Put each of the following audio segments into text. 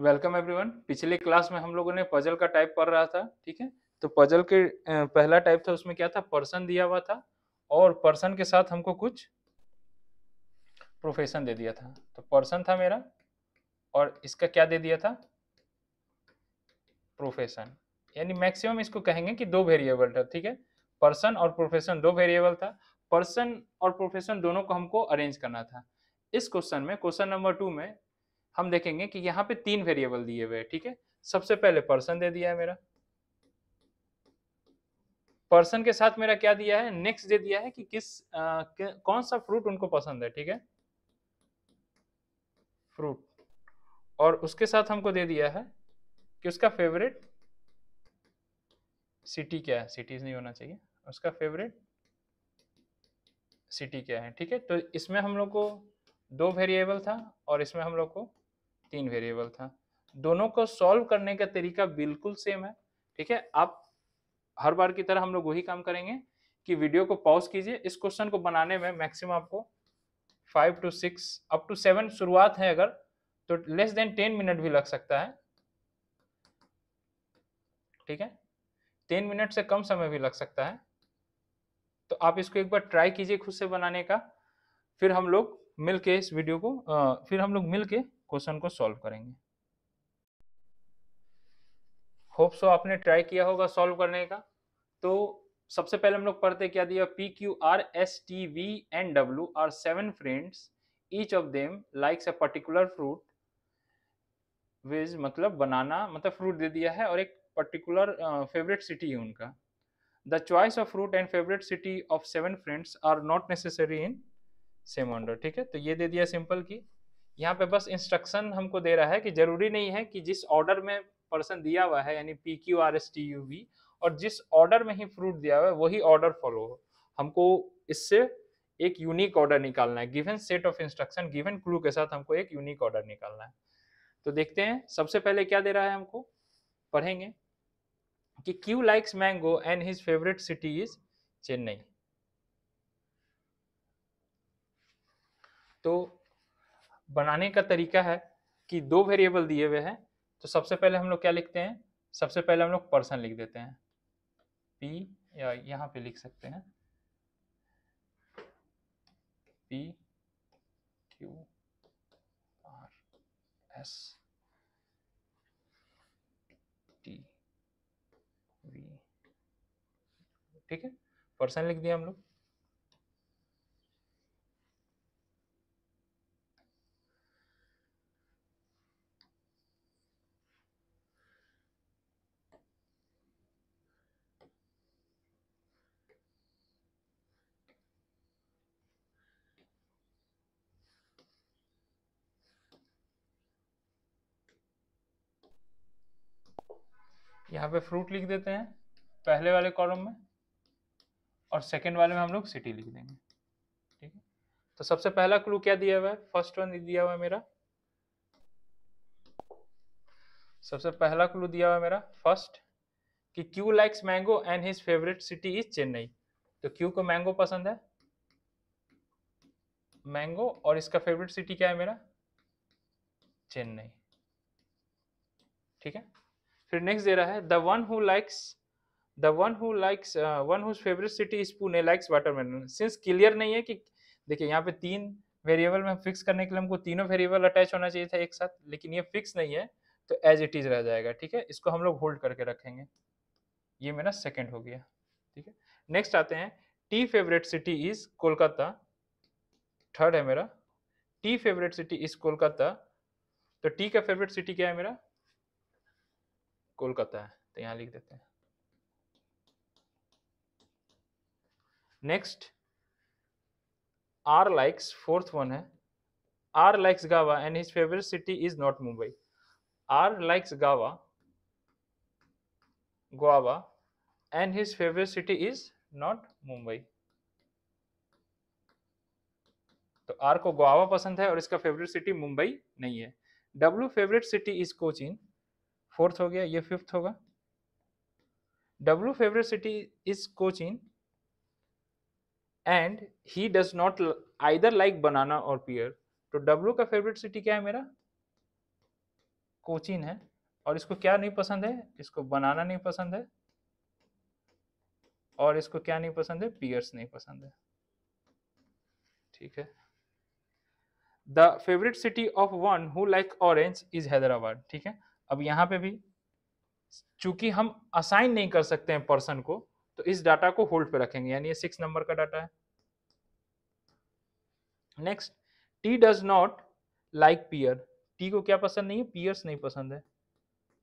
welcome everyone पिछले class में हम लोगों ने पजल का टाइप पढ़ रहा था ठीक है तो पजल के पहला टाइप था उसमें क्या था पर्सन दिया हुआ था और पर्सन के साथ हमको कुछ प्रोफेशन दे दिया था तो पर्सन था मेरा और इसका क्या दे दिया था प्रोफेशन यानी मैक्सिमम इसको कहेंगे कि दो वेरिएबल था ठीक है पर्सन और प्रोफेशन दो वेरिएबल था पर्सन और प्रोफेशन दोनों को हमको अरेंज करना था इस क्वेश्चन में क्वेश्चन नंबर टू में हम देखेंगे कि यहाँ पे तीन वेरिएबल दिए हुए हैं ठीक है सबसे पहले पर्सन दे दिया है मेरा पर्सन के साथ मेरा क्या दिया है नेक्स्ट दे दिया है कि किस आ, कौन सा फ्रूट उनको पसंद है ठीक है फ्रूट और उसके साथ हमको दे दिया है कि उसका फेवरेट सिटी क्या है सिटीज नहीं होना चाहिए उसका फेवरेट सिटी क्या है ठीक है तो इसमें हम लोग को दो वेरिएबल था और इसमें हम लोग को तीन वेरिएबल था दोनों को सॉल्व करने का तरीका बिल्कुल सेम है ठीक है आप हर बार की तरह हम लोग वही काम करेंगे कि वीडियो को पॉज कीजिए इस क्वेश्चन को बनाने में मैक्सिमम आपको five to six up to seven शुरुआत है अगर तो लेस देन टेन मिनट भी लग सकता है ठीक है टेन मिनट से कम समय भी लग सकता है तो आप इसको एक बार ट्राई कीजिए खुद से बनाने का फिर हम लोग मिलके इस वीडियो को आ, फिर हम लोग मिलके क्वेश्चन को सॉल्व करेंगे होप सो आपने ट्राई किया होगा सॉल्व करने का तो सबसे पहले हम लोग पढ़ते क्या दिया P Q R S T V N W R seven friends each of them likes a particular fruit viz मतलब बनाना मतलब फ्रूट दे दिया है और एक पर्टिकुलर फेवरेट सिटी है उनका the choice of fruit and favourite city of seven friends are not necessary in same order ठीक है तो ये दे दिया सिंपल की यहाँ पे बस इंस्ट्रक्शन हमको दे रहा है कि जरूरी नहीं है कि जिस ऑर्डर में पर्सन दिया हुआ है यानी P Q R S T U V और जिस ऑर्डर में ही फ्रूट दिया हुआ है वही ऑर्डर फॉलो हो हमको इससे एक यूनिक ऑर्डर निकालना है given set of instruction given clue के साथ हमको एक यूनिक ऑर्डर निकालना है तो देखते हैं सबसे पहले क्या दे रहा है हमको पढ़ेंगे कि Q likes mango and his favourite city is Chennai तो बनाने का तरीका है कि दो वेरिएबल दिए हुए हैं तो सबसे पहले हम लोग क्या लिखते हैं सबसे पहले हम लोग पर्सन लिख देते हैं पी या यहाँ पे लिख सकते हैं P Q R S T V ठीक है पर्सन लिख दिया हम लोग यहाँ पे फ्रूट लिख देते हैं पहले वाले कॉलम में और सेकेंड वाले में हम लोग सिटी लिख देंगे ठीक है तो सबसे पहला क्लू क्या दिया हुआ है फर्स्ट वन दिया हुआ है मेरा सबसे पहला क्लू दिया हुआ है मेरा फर्स्ट कि Q likes mango and his favourite city is Chennai तो क्यू को मैंगो पसंद है मैंगो और इसका फेवरेट सिटी क्या है मेरा चेन्नई ठीक है फिर नेक्स्ट दे रहा है the one who likes the one who likes one whose favourite city is Pune likes watermelon since clear नहीं है कि देखिए यहाँ पे तीन वेरिएबल में फिक्स करने के लिए हमको तीनों वेरिएबल अटैच होना चाहिए था एक साथ लेकिन ये फिक्स नहीं है तो एज इट इज रह जाएगा ठीक है इसको हम लोग होल्ड करके रखेंगे ये मेरा सेकेंड हो गया ठीक है नेक्स्ट आते हैं T favourite city is Kolkata third है मेरा T favourite city is Kolkata तो टी का फेवरेट सिटी क्या है मेरा कोलकाता है तो यहाँ लिख देते हैं next R likes fourth one है R likes guava and his favourite city is not Mumbai R likes guava guava and his favourite city is not Mumbai तो आर को गोवा पसंद है और इसका फेवरेट सिटी मुंबई नहीं है W favourite city is Cochin fourth हो गया ये फिफ्थ होगा W favourite city is Cochin and he does not either like banana और पियर तो डब्लू का फेवरेट सिटी क्या है मेरा कोचिन है और इसको क्या नहीं पसंद है इसको बनाना नहीं पसंद है और इसको क्या नहीं पसंद है पियर्स नहीं पसंद है ठीक है the favourite city of one who like orange is Hyderabad ठीक है अब यहाँ पे भी चूंकि हम असाइन नहीं कर सकते हैं पर्सन को तो इस डाटा को होल्ड पे रखेंगे यानी ये सिक्स नंबर का डाटा है next T does not like pear T को क्या पसंद नहीं है पियर्स नहीं पसंद है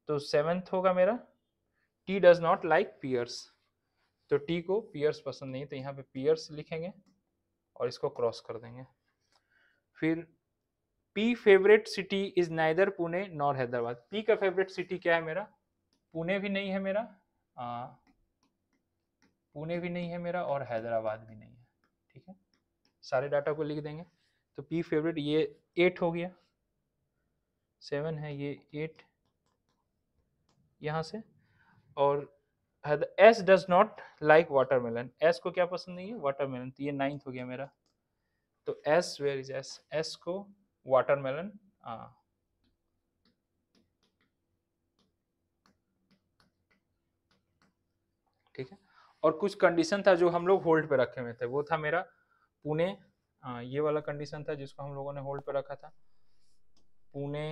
तो सेवेंथ होगा मेरा T does not like pears तो टी को पियर्स पसंद नहीं तो यहाँ पे पियर्स लिखेंगे और इसको क्रॉस कर देंगे फिर P favourite city is neither Pune nor Hyderabad P का फेवरेट सिटी क्या है मेरा पुणे भी नहीं है मेरा पुणे भी नहीं है मेरा और हैदराबाद भी नहीं है ठीक है सारे डाटा को लिख देंगे तो पी फेवरेट ये एट हो गया सेवन है ये एट यहाँ से और S does not like watermelon S को क्या पसंद नहीं है वाटरमेलन तो ये नाइन्थ हो गया मेरा तो S where is S S को watermelon uh, ठीक है और कुछ कंडीशन था जो हम लोग होल्ड पे रखे हुए थे वो था मेरा पुणे uh, ये वाला कंडीशन था जिसको हम लोगों ने होल्ड पे रखा था पुणे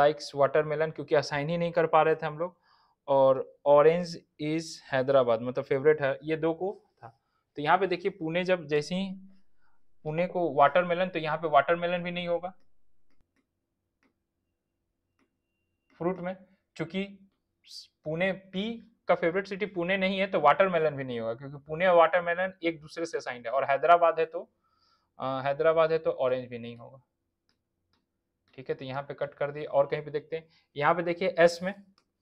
लाइक्स वाटरमेलन क्योंकि असाइन ही नहीं कर पा रहे थे हम लोग और ऑरेंज इज हैदराबाद मतलब फेवरेट है ये दो को था तो यहाँ पे देखिए पुणे जब जैसे ही पुणे को वाटरमेलन तो यहाँ पे वाटरमेलन भी नहीं होगा फ्रूट में चूंकि पुणे पी का फेवरेट सिटी पुणे नहीं है तो वाटरमेलन भी नहीं होगा क्योंकि पुणे और वाटरमेलन एक दूसरे से साइंड है और हैदराबाद है तो आ, हैदराबाद है तो ऑरेंज भी नहीं होगा ठीक है तो यहाँ पे कट कर दिए और कहीं पे देखते हैं यहाँ पे देखिए एस में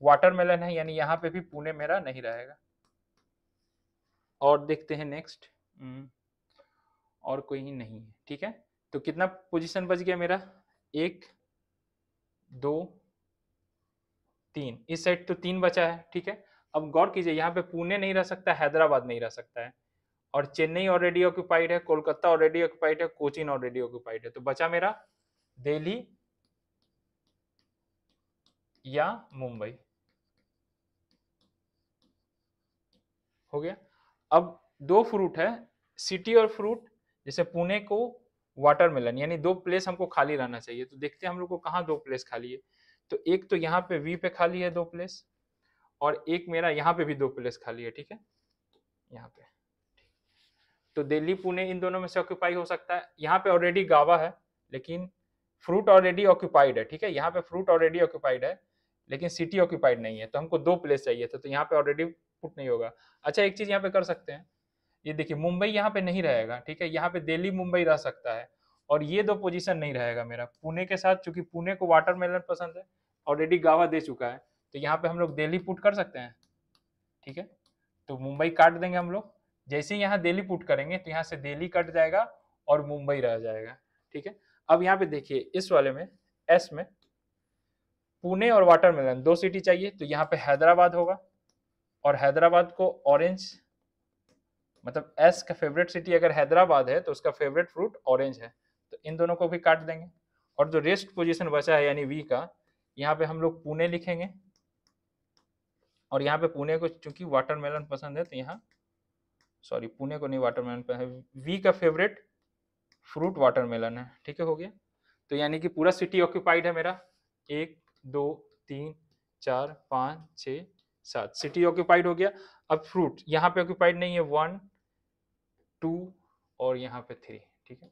वाटरमेलन है यानी यहाँ पे भी पुणे मेरा नहीं रहेगा और देखते हैं नेक्स्ट और कोई ही नहीं है ठीक है तो कितना पोजीशन बच गया मेरा एक दो तीन इस साइड तो तीन बचा है ठीक है अब गौर कीजिए यहाँ पे पुणे नहीं रह सकता हैदराबाद नहीं रह सकता है और चेन्नई ऑलरेडी ऑक्यूपाइड है कोलकाता ऑलरेडी ऑक्यूपाइड है कोचिन ऑलरेडी ऑक्यूपाइड है तो बचा मेरा दिल्ली या मुंबई हो गया अब दो फ्रूट है सिटी और फ्रूट जैसे पुणे को वाटरमेलन यानी दो प्लेस हमको खाली रहना चाहिए तो देखते हैं हम लोग को कहाँ दो प्लेस खाली है तो एक तो यहाँ पे वी पे खाली है दो प्लेस और एक मेरा यहाँ पे भी दो प्लेस खाली है ठीक है यहाँ पे तो दिल्ली पुणे इन दोनों में से ऑक्यूपाई हो सकता है यहाँ पे ऑलरेडी गावा है लेकिन फ्रूट ऑलरेडी ऑक्यूपाइड है ठीक है यहाँ पे फ्रूट ऑलरेडी ऑक्यूपाइड है लेकिन सिटी ऑक्यूपाइड नहीं है तो हमको दो प्लेस चाहिए था तो यहाँ पे ऑलरेडी पुट नहीं होगा अच्छा एक चीज यहाँ पे कर सकते हैं ये देखिए मुंबई यहाँ पे नहीं रहेगा ठीक है यहाँ पे दिल्ली मुंबई रह सकता है और ये दो पोजीशन नहीं रहेगा मेरा पुणे के साथ चूंकि पुणे को वाटरमेलन पसंद है ऑलरेडी गावा दे चुका है तो यहाँ पे हम लोग दिल्ली पुट कर सकते हैं ठीक है तो मुंबई काट देंगे हम लोग जैसे यहाँ दिल्ली पुट करेंगे तो यहाँ से दिल्ली कट जाएगा और मुंबई रह जाएगा ठीक है अब यहाँ पे देखिए इस वाले में एस में पुणे और वाटरमेलन दो सिटी चाहिए तो यहाँ पे हैदराबाद होगा और हैदराबाद को ऑरेंज मतलब एस का फेवरेट सिटी अगर हैदराबाद है तो उसका फेवरेट फ्रूट ऑरेंज है तो इन दोनों को भी काट देंगे और जो रेस्ट पोजिशन बचा है यानी वी का यहाँ पे हम लोग पुणे लिखेंगे और यहाँ पे पुणे को चूंकि वाटरमेलन पसंद है तो यहाँ सॉरी पुणे को नहीं वाटरमेलन पसंद है वी का फेवरेट फ्रूट वाटरमेलन है ठीक है हो गया तो यानी कि पूरा सिटी ऑक्यूपाइड है मेरा एक दो तीन चार पाँच छ सात सिटी ऑक्यूपाइड हो गया अब फ्रूट यहाँ पे ऑक्यूपाइड नहीं है वन टू और यहाँ पे थ्री ठीक है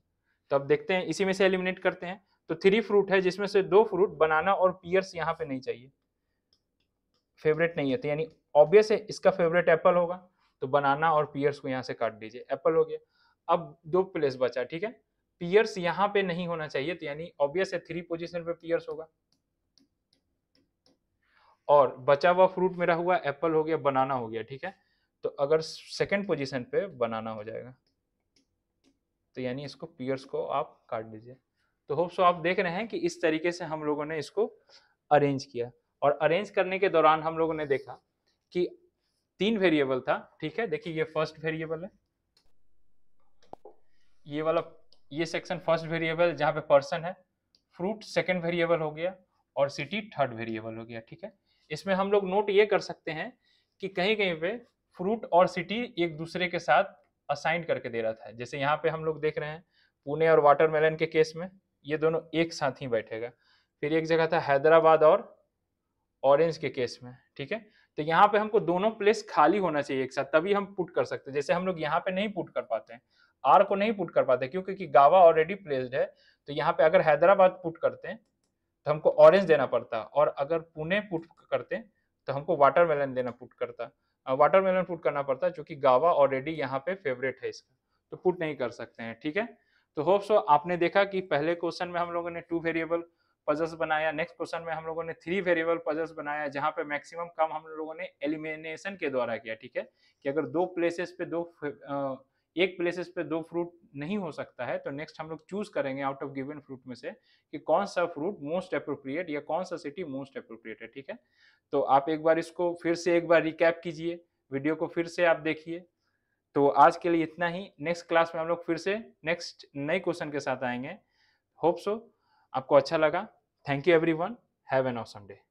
तो अब देखते हैं इसी में से एलिमिनेट करते हैं तो थ्री फ्रूट है जिसमें से दो फ्रूट बनाना और पियर्स यहाँ पे नहीं चाहिए फेवरेट नहीं है तो यानी ऑब्वियस है इसका फेवरेट एप्पल होगा तो बनाना और पियर्स को यहाँ से काट दीजिए एप्पल हो गया अब दो प्लेस बचा ठीक है पियर्स यहाँ पे नहीं होना चाहिए तो यानी ऑब्वियस है थ्री पोजिशन पे पियर्स होगा और बचा हुआ फ्रूट मेरा हुआ एप्पल हो गया बनाना हो गया ठीक है तो अगर सेकेंड पोजिशन पे बनाना हो जाएगा तो यानी इसको पियर्स को आप काट दीजिए तो होप सो आप देख रहे हैं कि इस तरीके से हम लोगों ने इसको अरेंज किया और अरेंज करने के दौरान हम लोगों ने देखा कि तीन वेरिएबल था ठीक है देखिए ये फर्स्ट वेरिएबल है ये वाला ये सेक्शन फर्स्ट वेरिएबल जहाँ पे पर्सन है फ्रूट सेकंड वेरिएबल हो गया और सिटी थर्ड वेरिएबल हो गया ठीक है इसमें हम लोग नोट ये कर सकते हैं कि कहीं कहीं पे फ्रूट और सिटी एक दूसरे के साथ असाइन करके दे रहा था जैसे यहाँ पे हम लोग देख रहे हैं पुणे और वाटरमेलन के केस में ये दोनों एक साथ ही बैठेगा फिर एक जगह था हैदराबाद और ऑरेंज के केस में ठीक है तो यहाँ पे हमको दोनों प्लेस खाली होना चाहिए एक साथ तभी हम पुट कर सकते हैं जैसे हम लोग यहाँ पे नहीं पुट कर पाते हैं आर को नहीं पुट कर पाते क्योंकि कि गावा ऑलरेडी प्लेस्ड है तो यहाँ पे अगर हैदराबाद पुट करते हैं तो हमको ऑरेंज देना पड़ता और अगर पुणे पुट करते तो हमको वाटरमेलन देना पुट करता वाटरमेलन पुट करना पड़ता है क्योंकि गावा ऑलरेडी यहाँ पे फेवरेट है इसका तो पुट नहीं कर सकते हैं ठीक है तो होप सो आपने देखा कि पहले क्वेश्चन में हम लोगों ने टू वेरिएबल पजल्स बनाया नेक्स्ट क्वेश्चन में हम लोगों ने थ्री वेरिएबल पजल्स बनाया जहाँ पे मैक्सिमम कम हम लोगों ने एलिमिनेशन के द्वारा किया ठीक है कि अगर दो प्लेसेस पे दो एक प्लेसेस पे दो फ्रूट नहीं हो सकता है तो नेक्स्ट हम लोग चूज करेंगे आउट ऑफ गिवन फ्रूट में से कि कौन सा फ्रूट मोस्ट अप्रोप्रिएट या कौन सा सिटी मोस्ट अप्रोप्रिएट है ठीक है तो आप एक बार इसको फिर से एक बार रिकैप कीजिए वीडियो को फिर से आप देखिए तो आज के लिए इतना ही नेक्स्ट क्लास में हम लोग फिर से नेक्स्ट नए क्वेश्चन के साथ आएंगे होप सो आपको अच्छा लगा thank you everyone have an awesome day